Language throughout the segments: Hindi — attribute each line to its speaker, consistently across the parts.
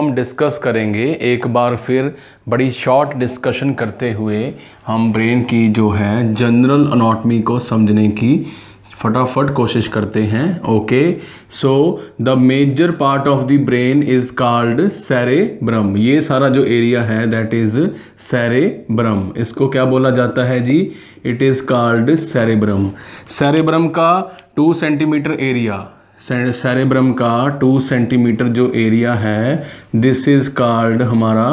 Speaker 1: हम डिस्कस करेंगे एक बार फिर बड़ी शॉर्ट डिस्कशन करते हुए हम ब्रेन की जो है जनरल अनाटमी को समझने की फटाफट कोशिश करते हैं okay so the major part of the brain is called cerebrum ये सारा जो एरिया है दैट इज सेरेब्रम इसको क्या बोला जाता है जी it is called cerebrum cerebrum का टू सेंटीमीटर एरिया सेरेब्रम का टू सेंटीमीटर जो एरिया है दिस इज़ कार्ड हमारा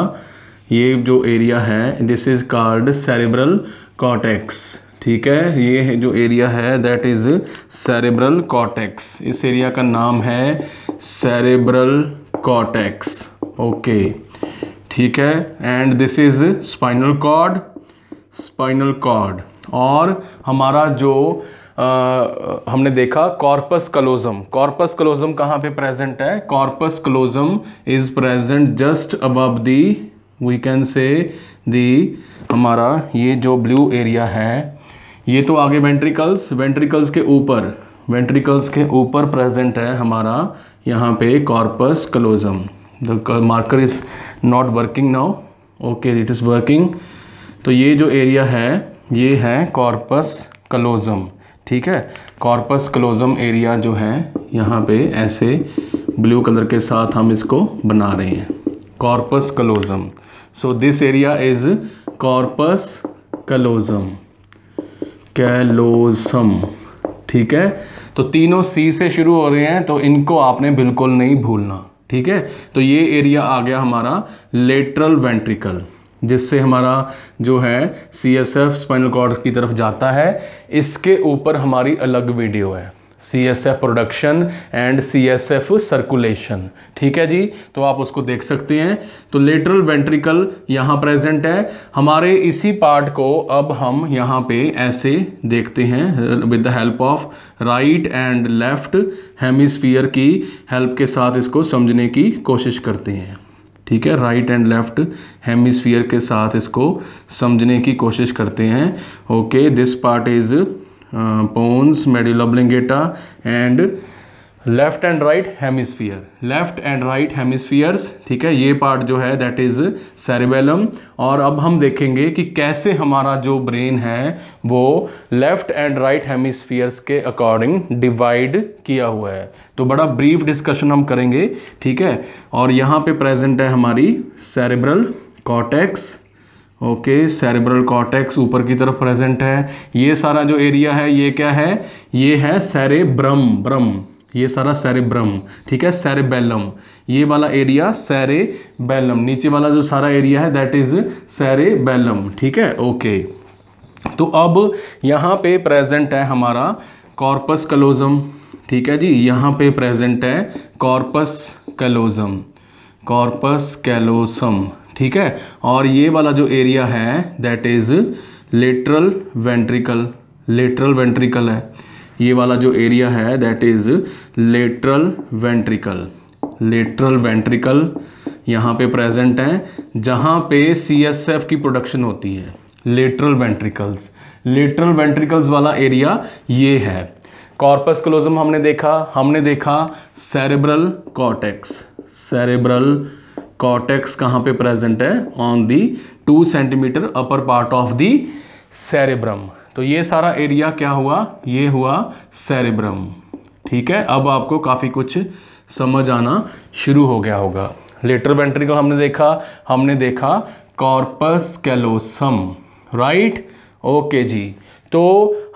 Speaker 1: ये जो एरिया है this is called cerebral cortex ठीक है ये जो एरिया है दैट इज़ सेरेब्रल कॉटेक्स इस एरिया का नाम है सेरेब्रल कॉटेक्स ओके ठीक है and this is spinal cord spinal cord और हमारा जो हमने देखा कॉर्पस कलोजम कॉर्पस कलोजम कहाँ पे प्रेजेंट है corpus callosum is present just above the we can say the हमारा ये जो ब्लू एरिया है ये तो आगे वेंट्रिकल्स वेंट्रिकल्स के ऊपर वेंट्रिकल्स के ऊपर प्रेजेंट है हमारा यहाँ पे corpus callosum the marker is not working now okay it is working तो ये जो एरिया है ये है कॉर्पस कलोजम ठीक है कॉर्पस क्लोजम एरिया जो है यहाँ पे ऐसे ब्लू कलर के साथ हम इसको बना रहे हैं corpus callosum so this area is corpus callosum callosum ठीक है तो तीनों सी से शुरू हो रहे हैं तो इनको आपने बिल्कुल नहीं भूलना ठीक है तो ये एरिया आ गया हमारा लेटरल वेंट्रिकल जिससे हमारा जो है C S F spinal cord की तरफ जाता है इसके ऊपर हमारी अलग वीडियो है C S F production and C S F circulation ठीक है जी तो आप उसको देख सकते हैं तो लेटरल वेंट्रिकल यहाँ प्रेजेंट है हमारे इसी पार्ट को अब हम यहाँ पे ऐसे देखते हैं with the help of right and left hemisphere की हेल्प के साथ इसको समझने की कोशिश करते हैं ठीक है राइट एंड लेफ्ट हेमिसफियर के साथ इसको समझने की कोशिश करते हैं okay this part is pons medulla oblongata and left and right hemisphere left and right hemispheres ठीक है ये पार्ट जो है दैट इज़ सेरेबेलम और अब हम देखेंगे कि कैसे हमारा जो ब्रेन है वो लेफ्ट एंड राइट हेमिस्फीयर्स के अकॉर्डिंग डिवाइड किया हुआ है तो बड़ा ब्रीफ डिस्कशन हम करेंगे ठीक है और यहाँ पे प्रेजेंट है हमारी cerebral cortex okay cerebral cortex ऊपर की तरफ प्रेजेंट है ये सारा जो एरिया है ये क्या है ये है सेरेब्रम ब्रम ये सारा सेरेब्रम ठीक है सेरेबेलम ये वाला एरिया सेरेबेलम नीचे वाला जो सारा एरिया है दैट इज सेरेबेलम ठीक है ओके तो अब यहाँ पे प्रेजेंट है हमारा कॉर्पस कलोजम ठीक है जी यहाँ पे प्रेजेंट है कॉर्पस कलोजम कॉर्पस कैलोसम ठीक है और ये वाला जो एरिया है that is lateral ventricle lateral ventricle है ये वाला जो एरिया है that is lateral ventricle lateral ventricle यहाँ पे प्रेजेंट है जहाँ पे सी एस एफ की प्रोडक्शन होती है लेटरल वेंट्रिकल्स लेटरल वेंट्रिकल्स वाला एरिया ये है कॉर्पस क्लोजम हमने देखा हमने देखा सेरेब्रल कॉटेक्स सेरेब्रल कॉटेक्स कहाँ पे प्रेजेंट है on the two centimeter upper part of the cerebrum तो ये सारा एरिया क्या हुआ ये हुआ सेरेब्रम ठीक है अब आपको काफ़ी कुछ समझ आना शुरू हो गया होगा लेटर को हमने देखा हमने देखा कॉर्पस कैलोसम राइट ओके जी तो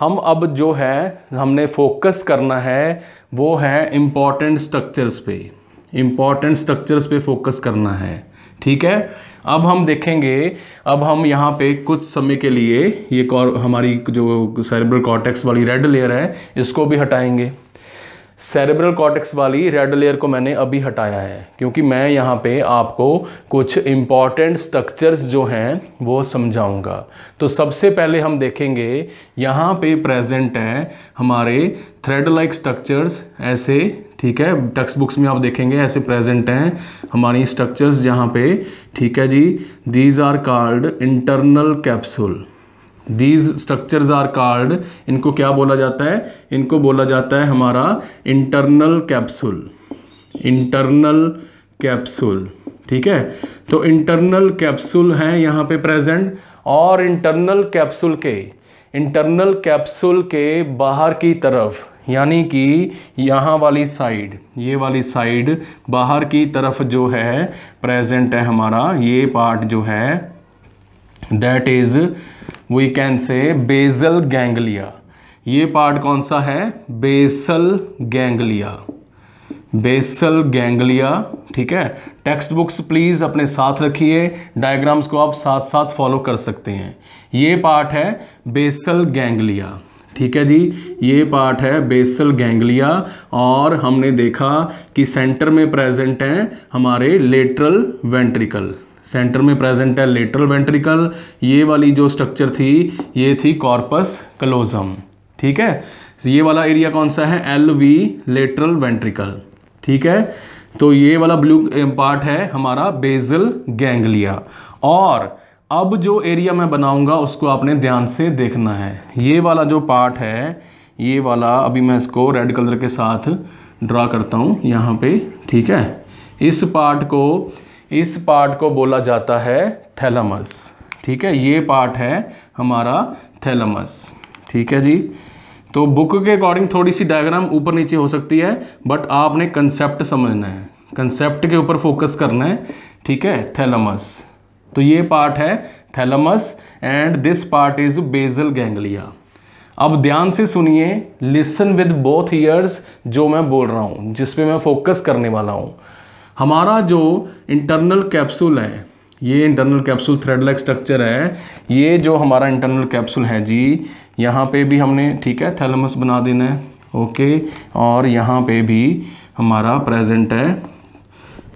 Speaker 1: हम अब जो है हमने फोकस करना है वो है इम्पॉर्टेंट स्ट्रक्चर्स पे इम्पॉर्टेंट स्ट्रक्चर्स पे फोकस करना है ठीक है अब हम देखेंगे अब हम यहाँ पे कुछ समय के लिए ये कॉर हमारी जो सेरेब्रल कॉर्टेक्स वाली रेड लेयर है इसको भी हटाएंगे सेरेब्रल कॉर्टेक्स वाली रेड लेयर को मैंने अभी हटाया है क्योंकि मैं यहाँ पे आपको कुछ इम्पॉर्टेंट स्ट्रक्चर्स जो हैं वो समझाऊंगा तो सबसे पहले हम देखेंगे यहाँ पे प्रेजेंट है हमारे थ्रेड लाइक स्ट्रक्चर्स ऐसे ठीक है टेक्स्ट बुक्स में आप देखेंगे ऐसे प्रेजेंट हैं हमारी स्ट्रक्चर्स जहाँ पे ठीक है जी these are called internal capsule these structures are called इनको क्या बोला जाता है इनको बोला जाता है हमारा इंटरनल कैप्सूल इंटरनल कैप्सूल ठीक है तो इंटरनल कैप्सूल हैं यहाँ पे प्रेजेंट और इंटरनल कैप्सूल के इंटरनल कैप्सूल के बाहर की तरफ यानी कि यहाँ वाली साइड ये वाली साइड बाहर की तरफ जो है प्रेजेंट है हमारा ये पार्ट जो है that is we can say basal ganglia ये पार्ट कौन सा है बेसल गैंगलिया बेसल गैंगलिया ठीक है टेक्स्ट बुक्स प्लीज़ अपने साथ रखिए डायग्राम्स को आप साथ साथ फॉलो कर सकते हैं ये पार्ट है बेसल गैंगलिया ठीक है जी ये पार्ट है बेसल गैंगलिया और हमने देखा कि सेंटर में प्रेजेंट हैं हमारे लेटरल वेंट्रिकल सेंटर में प्रेजेंट है लेटरल वेंट्रिकल ये वाली जो स्ट्रक्चर थी ये थी कॉर्पस क्लोजम ठीक है ये वाला एरिया कौन सा है एल वी लेटरल वेंट्रिकल ठीक है तो ये वाला ब्लू पार्ट है हमारा बेजल गैंगलिया और अब जो एरिया मैं बनाऊंगा उसको आपने ध्यान से देखना है ये वाला जो पार्ट है ये वाला अभी मैं इसको रेड कलर के साथ ड्रा करता हूँ यहाँ पे ठीक है इस पार्ट को इस पार्ट को बोला जाता है थैलमस ठीक है ये पार्ट है हमारा थैलमस ठीक है जी तो बुक के अकॉर्डिंग थोड़ी सी डायग्राम ऊपर नीचे हो सकती है बट आपने कंसेप्ट समझना है कंसेप्ट के ऊपर फोकस करना है ठीक है थैलमस तो ये पार्ट है thalamus and this part is basal ganglia अब ध्यान से सुनिए लिसन विद बोथ ईयर्स जो मैं बोल रहा हूँ जिसपे मैं फोकस करने वाला हूँ हमारा जो इंटरनल कैप्सूल है ये internal capsule thread like structure है ये जो हमारा इंटरनल कैप्सूल है जी यहाँ पे भी हमने ठीक है थैलमस बना देना है ओके और यहाँ पे भी हमारा प्रेजेंट है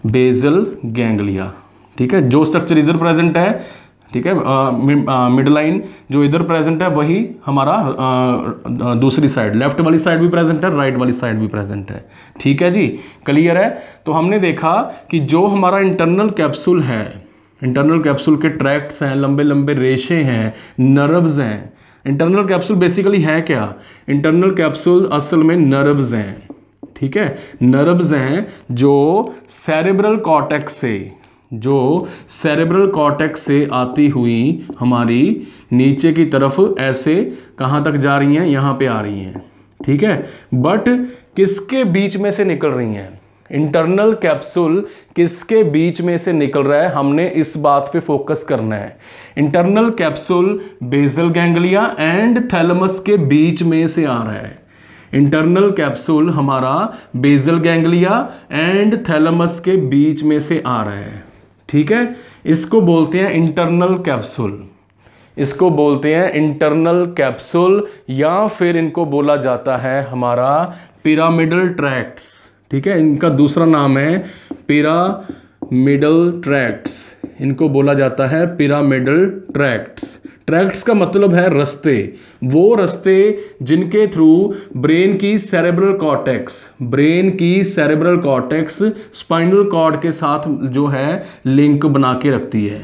Speaker 1: बेजल गैंगलिया ठीक है जो स्ट्रक्चर इधर प्रेजेंट है ठीक है मिड लाइन जो इधर प्रेजेंट है वही हमारा आ, दूसरी साइड लेफ्ट वाली साइड भी प्रेजेंट है राइट वाली साइड भी प्रेजेंट है ठीक है जी क्लियर है तो हमने देखा कि जो हमारा इंटरनल कैप्सूल है इंटरनल कैप्सूल के ट्रैक्ट्स हैं लंबे लंबे रेशे हैं नर्व्स हैं इंटरनल कैप्सूल बेसिकली है क्या इंटरनल कैप्सूल असल में नर्व्स हैं ठीक है नर्व्स हैं जो सेरेब्रल कॉटेक्स से जो सेरेब्रल कॉटेक्स से आती हुई हमारी नीचे की तरफ ऐसे कहाँ तक जा रही हैं यहाँ पे आ रही हैं ठीक है बट किसके बीच में से निकल रही हैं इंटरनल कैप्सूल किसके बीच में से निकल रहा है हमने इस बात पे फोकस करना है internal capsule basal ganglia and thalamus के बीच में से आ रहा है इंटरनल कैप्सूल हमारा बेजल गैंगलिया एंड थैलमस के बीच में से आ रहा है ठीक है इसको बोलते हैं इंटरनल कैप्सूल इसको बोलते हैं इंटरनल कैप्सूल या फिर इनको बोला जाता है हमारा पिरामिडल ट्रैक्ट्स ठीक है इनका दूसरा नाम है पिरामिडल ट्रैक्ट्स इनको बोला जाता है पिरामिडल ट्रैक्ट्स ट्रैक्ट्स का मतलब है रस्ते वो रस्ते जिनके थ्रू ब्रेन की सेरेब्रल कॉटेक्स ब्रेन की सेरेब्रल कॉटेक्स स्पाइनल कॉर्ड के साथ जो है लिंक बना के रखती है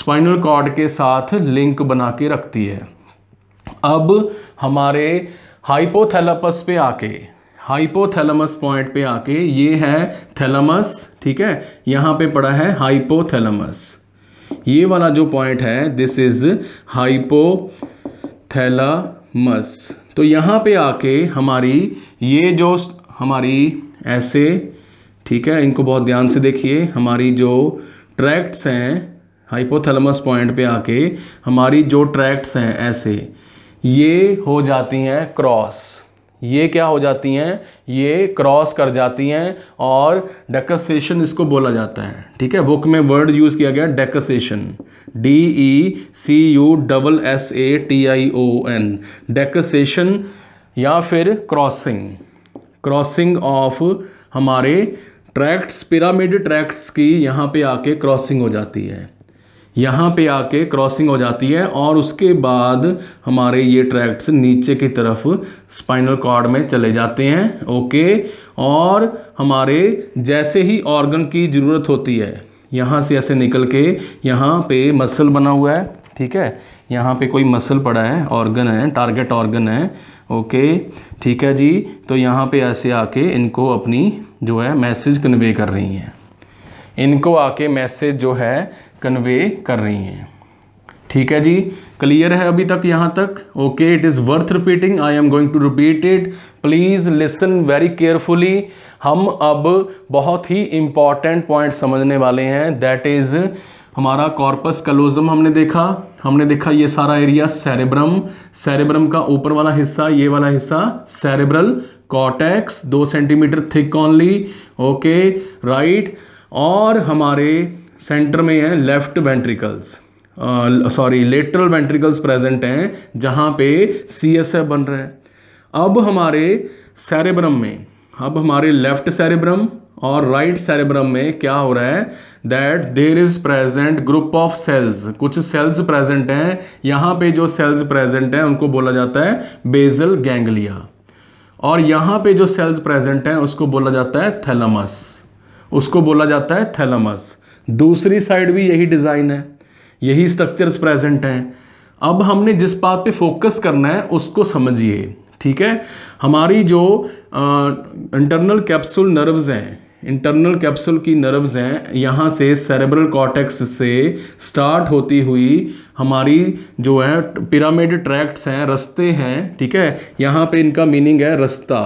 Speaker 1: स्पाइनल कॉर्ड के साथ लिंक बना के रखती है अब हमारे हाइपोथैलेपस पे आके हाइपोथैलेमस पॉइंट पे आके ये है थैलेमस ठीक है यहाँ पे पड़ा है हाइपोथैलेमस ये वाला जो पॉइंट है दिस इज हाइपोथैलामस तो यहाँ पे आके हमारी ये जो हमारी ऐसे ठीक है इनको बहुत ध्यान से देखिए हमारी जो ट्रैक्ट्स हैं हाइपोथैलेमस पॉइंट पे आके हमारी जो ट्रैक्ट्स हैं ऐसे ये हो जाती हैं क्रॉस ये क्या हो जाती हैं ये क्रॉस कर जाती हैं और डेकसेशन इसको बोला जाता है ठीक है बुक में वर्ड यूज़ किया गया decussation D E C U double S A T I O N decussation या फिर क्रॉसिंग क्रॉसिंग ऑफ हमारे ट्रैक्ट्स पिरामिड ट्रैक्ट्स की यहाँ पे आके क्रॉसिंग हो जाती है यहाँ पे आके क्रॉसिंग हो जाती है और उसके बाद हमारे ये ट्रैक्ट्स नीचे की तरफ स्पाइनल कॉर्ड में चले जाते हैं ओके और हमारे जैसे ही ऑर्गन की ज़रूरत होती है यहाँ से ऐसे निकल के यहाँ पे मसल बना हुआ है ठीक है यहाँ पे कोई मसल पड़ा है ऑर्गन है टारगेट ऑर्गन है ओके ठीक है जी तो यहाँ पे ऐसे आके इनको अपनी जो है मैसेज कन्वे कर रही हैं इनको आके मैसेज जो है कन्वे कर रही हैं ठीक है जी क्लियर है अभी तक यहाँ तक okay it is worth repeating I am going to repeat it please listen very carefully हम अब बहुत ही इम्पॉर्टेंट पॉइंट समझने वाले हैं दैट इज़ हमारा कॉर्पस कलोजम हमने देखा हमने देखा ये सारा एरिया सेरेब्रम सेरेब्रम का ऊपर वाला हिस्सा ये वाला हिस्सा सेरेब्रल कॉटेक्स दो centimetre thick only okay right और हमारे सेंटर में है left ventricles sorry lateral ventricles present हैं जहाँ पे सी एस एफ बन रहा है अब हमारे सेरेब्रम में अब हमारे लेफ्ट सेरेब्रम और राइट right सेरेब्रम में क्या हो रहा है that there is present group of cells कुछ सेल्स प्रेजेंट हैं यहाँ पे जो सेल्स प्रेजेंट हैं उनको बोला जाता है बेजल गैंगलिया और यहाँ पे जो सेल्स प्रेजेंट हैं उसको बोला जाता है थैलमस उसको बोला जाता है थैलमस दूसरी साइड भी यही डिज़ाइन है यही स्ट्रक्चर्स प्रेजेंट हैं अब हमने जिस बात पे फोकस करना है उसको समझिए ठीक है हमारी जो इंटरनल कैप्सूल नर्व्स हैं इंटरनल कैप्सूल की नर्व्स हैं यहाँ से सेरेब्रल कॉटेक्स से स्टार्ट होती हुई हमारी जो है पिरामिड ट्रैक्ट्स हैं रस्ते हैं ठीक है यहाँ पे इनका मीनिंग है रास्ता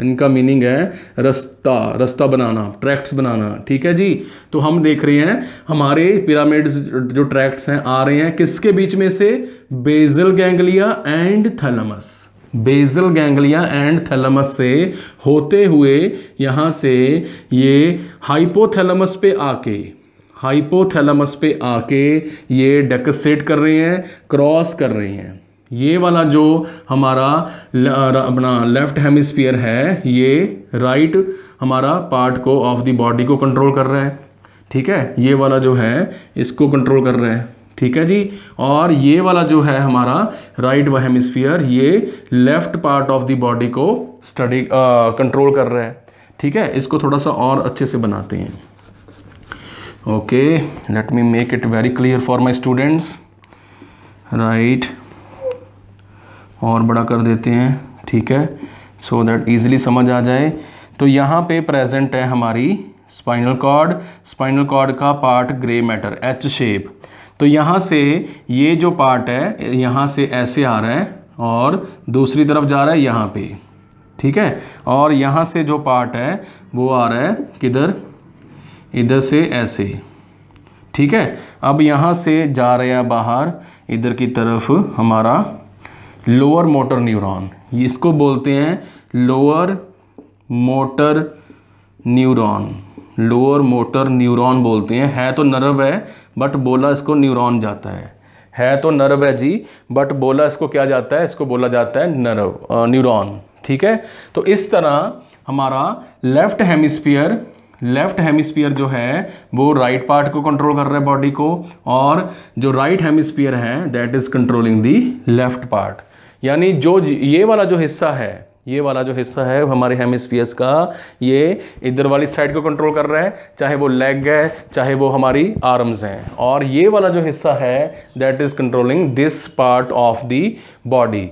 Speaker 1: इनका मीनिंग है रास्ता रास्ता बनाना ट्रैक्ट्स बनाना ठीक है जी तो हम देख रहे हैं हमारे पिरामिड्स जो ट्रैक्ट्स हैं आ रहे हैं किसके बीच में से basal ganglia and thalamus basal ganglia and thalamus से होते हुए यहाँ से ये हाइपोथैलमस पे आके हाइपोथैलमस पे आके ये डेकसेट कर रहे हैं क्रॉस कर रहे हैं ये वाला जो हमारा अपना लेफ्ट हेमिस्फीयर है ये राइट हमारा पार्ट को ऑफ द बॉडी को कंट्रोल कर रहा है ठीक है ये वाला जो है इसको कंट्रोल कर रहा है ठीक है जी और ये वाला जो है हमारा राइट व हेमिस्फीयर ये left part of the body को स्टडी कंट्रोल कर रहा है ठीक है इसको थोड़ा सा और अच्छे से बनाते हैं okay let me make it very clear for my students right और बड़ा कर देते हैं ठीक है सो दैट ईज़िली समझ आ जाए तो यहाँ पे प्रेजेंट है हमारी स्पाइनल कॉर्ड स्पाइनल कॉर्ड का part grey matter H shape तो यहाँ से ये जो पार्ट है यहाँ से ऐसे आ रहा है और दूसरी तरफ जा रहा है यहाँ पे ठीक है और यहाँ से जो पार्ट है वो आ रहा है किधर इधर से ऐसे ठीक है अब यहाँ से जा रहा है बाहर इधर की तरफ हमारा लोअर मोटर न्यूरॉन इसको बोलते हैं lower motor neuron lower motor neuron बोलते हैं है तो नर्व है बट बोला इसको न्यूरॉन जाता है है तो नर्व है जी बट बोला इसको क्या जाता है इसको बोला जाता है नर्व न्यूरॉन ठीक है तो इस तरह हमारा लेफ्ट हेमिस्फीयर लेफ्ट हेमिस्फीयर जो है वो राइट right पार्ट को कंट्रोल कर रहा है बॉडी को और जो राइट right हेमिस्फीयर है that is controlling the left part यानी जो ये वाला जो हिस्सा है ये वाला जो हिस्सा है हमारे हेमिसफियस का ये इधर वाली साइड को कंट्रोल कर रहा है चाहे वो लेग है चाहे वो हमारी आर्म्स हैं और ये वाला जो हिस्सा है that is controlling this part of the body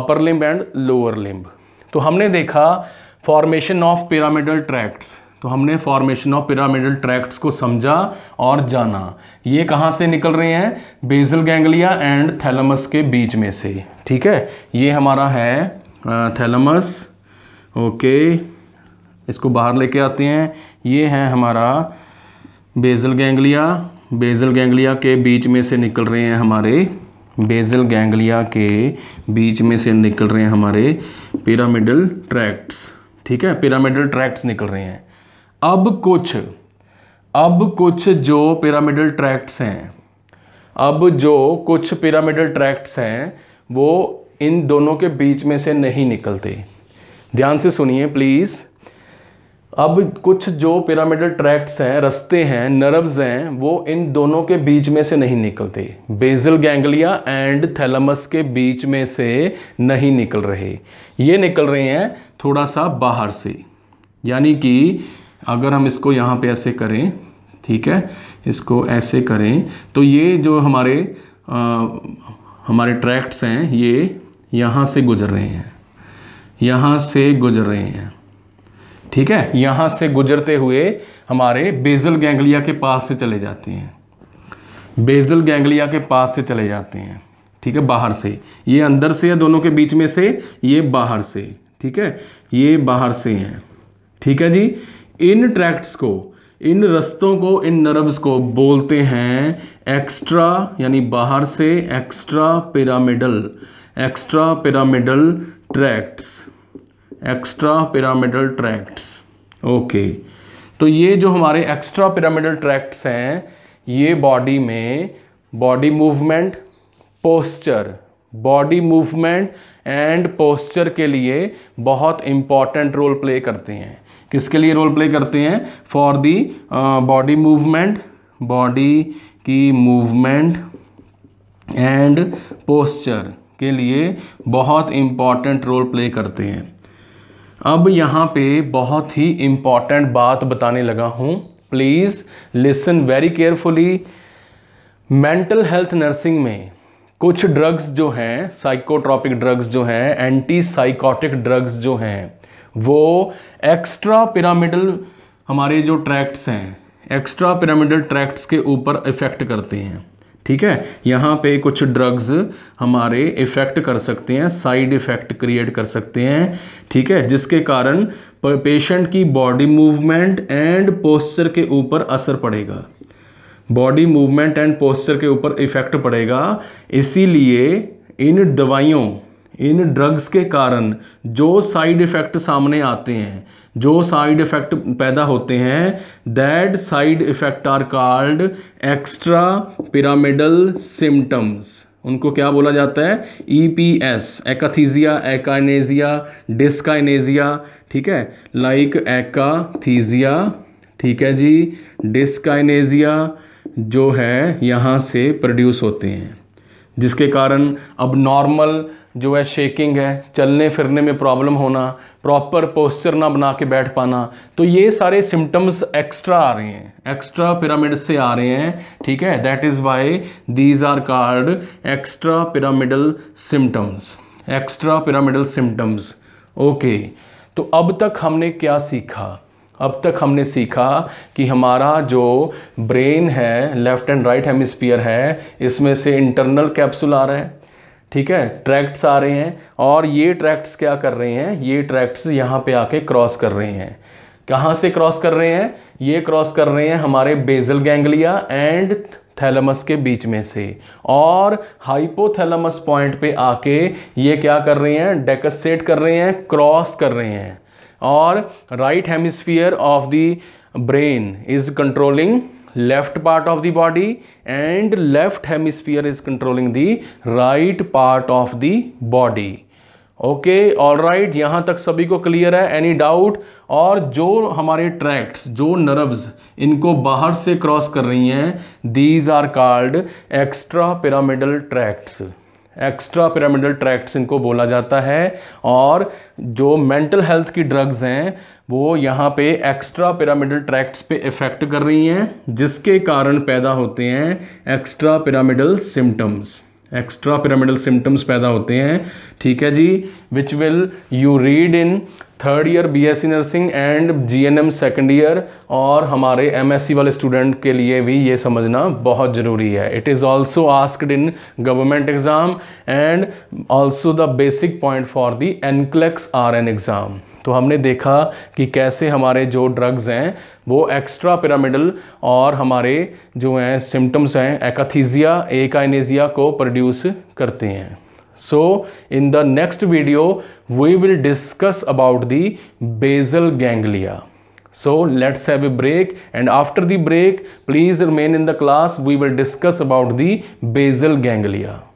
Speaker 1: upper limb and lower limb तो हमने देखा फॉर्मेशन ऑफ पिरामिडल ट्रैक्ट्स तो हमने फॉर्मेशन ऑफ पिरामिडल ट्रैक्ट्स को समझा और जाना ये कहाँ से निकल रहे हैं बेजल गैंगलिया एंड थैलमस के बीच में से ठीक है ये हमारा है थैलमस ओके इसको बाहर लेके आते हैं ये है हमारा बेजल गैंगलिया बेजल गैंगलिया के बीच में से निकल रहे हैं हमारे बेजल गैंगलिया के बीच में से निकल रहे हैं हमारे पिरामिडल ट्रैक्ट्स ठीक है पिरामिडल ट्रैक्ट्स निकल रहे हैं अब कुछ अब कुछ जो पिरामिडल ट्रैक्ट्स हैं अब जो कुछ पिरामिडल ट्रैक्ट्स हैं वो इन दोनों के बीच में से नहीं निकलते ध्यान से सुनिए प्लीज़ अब कुछ जो पिरामिडल ट्रैक्ट्स हैं रस्ते हैं नर्व्स हैं वो इन दोनों के बीच में से नहीं निकलते बेजल गैंगलिया एंड थैलमस के बीच में से नहीं निकल रहे ये निकल रहे हैं थोड़ा सा बाहर से यानी कि अगर हम इसको यहाँ पे ऐसे करें ठीक है इसको ऐसे करें तो ये जो हमारे आ, हमारे ट्रैक्ट्स हैं ये यहाँ से गुजर रहे हैं यहाँ से गुजर रहे हैं ठीक है यहाँ से गुजरते हुए हमारे बेजल गैंगलिया के पास से चले जाते हैं बेजल गैंगलिया के पास से चले जाते हैं ठीक है बाहर से ये अंदर से है दोनों के बीच में से ये बाहर से ठीक है ये बाहर से हैं ठीक है जी इन ट्रैक्ट्स को इन रस्तों को इन नर्व्स को बोलते हैं एक्स्ट्रा यानी बाहर से extra pyramidal extra pyramidal tracts extra pyramidal tracts okay तो ये जो हमारे एक्स्ट्रा पिरामिडल ट्रैक्ट्स हैं ये बॉडी में body movement posture body movement and posture के लिए बहुत इम्पॉर्टेंट रोल प्ले करते हैं किसके लिए रोल प्ले करते हैं for the body movement body की मूवमेंट एंड पोस्चर के लिए बहुत इम्पॉर्टेंट रोल प्ले करते हैं अब यहाँ पे बहुत ही इम्पॉर्टेंट बात बताने लगा हूँ please listen very carefully mental health nursing में कुछ ड्रग्स जो हैं साइकोट्रॉपिक ड्रग्स जो हैं एंटी साइकोटिक ड्रग्स जो हैं वो एक्स्ट्रा पिरामिडल हमारे जो ट्रैक्ट्स हैं एक्स्ट्रा पिरामिडल ट्रैक्ट्स के ऊपर इफ़ेक्ट करते हैं ठीक है यहाँ पे कुछ ड्रग्स हमारे इफ़ेक्ट कर सकते हैं साइड इफ़ेक्ट क्रिएट कर सकते हैं ठीक है जिसके कारण पेशेंट की बॉडी मूवमेंट एंड पोस्चर के ऊपर असर पड़ेगा बॉडी मूवमेंट एंड पोस्चर के ऊपर इफ़ेक्ट पड़ेगा इसीलिए इन दवाइयों इन ड्रग्स के कारण जो साइड इफ़ेक्ट सामने आते हैं जो साइड इफ़ेक्ट पैदा होते हैं that side effect are called extra pyramidal symptoms उनको क्या बोला जाता है ई पी एस एकाथीजिया एकानेजिया डिस्काइनेजिया ठीक है लाइक एकाथीजिया ठीक है जी डिस्काइनेजिया जो है यहाँ से प्रोड्यूस होते हैं जिसके कारण अब नॉर्मल जो है शेकिंग है चलने फिरने में प्रॉब्लम होना प्रॉपर पोस्चर ना बना के बैठ पाना तो ये सारे सिम्टम्स एक्स्ट्रा आ रहे हैं एक्स्ट्रा पिरामिड से आ रहे हैं ठीक है that is why these are called extra pyramidal symptoms extra pyramidal symptoms okay तो अब तक हमने क्या सीखा अब तक हमने सीखा कि हमारा जो ब्रेन है लेफ़्ट एंड राइट हेमिस्फीयर है इसमें से इंटरनल कैप्सूल आ रहा है ठीक है ट्रैक्ट्स आ रहे हैं और ये ट्रैक्ट्स क्या कर रहे हैं ये ट्रैक्ट्स यहाँ पे आके क्रॉस कर रहे हैं कहाँ से क्रॉस कर रहे हैं ये क्रॉस कर रहे हैं हमारे बेजल गैंगलिया एंड थैलमस के बीच में से और हाइपोथैलमस पॉइंट पे आके ये क्या कर रहे हैं डेकसेट कर रहे हैं क्रॉस कर रहे हैं और right hemisphere of the brain is controlling left part of the body and left hemisphere is controlling the right part of the body okay all right यहाँ तक सभी को क्लियर है एनी डाउट और जो हमारे ट्रैक्ट्स जो नर्व्स इनको बाहर से क्रॉस कर रही हैं these are called extra pyramidal tracts extra pyramidal tracts इनको बोला जाता है और जो मेंटल हेल्थ की ड्रग्स हैं वो यहाँ पे एक्स्ट्रा पिरामिडल ट्रैक्ट्स पे इफ़ेक्ट कर रही हैं जिसके कारण पैदा होते हैं extra pyramidal symptoms extra pyramidal symptoms पैदा होते हैं ठीक है जी which will you read in third year B S C nursing and G N M second year और हमारे एम एस सी वाले स्टूडेंट के लिए भी ये समझना बहुत ज़रूरी है it is also asked in government exam and also the basic point for the NCLEX R N exam तो हमने देखा कि कैसे हमारे जो ड्रग्स हैं वो एक्स्ट्रा पिरामिडल और हमारे जो हैं सिम्टम्स हैं एकाथीजिया एकाइनेजिया को प्रोड्यूस करते हैं so in the next video we will discuss about the basal ganglia so let's have a break and after the break please remain in the class we will discuss about the basal ganglia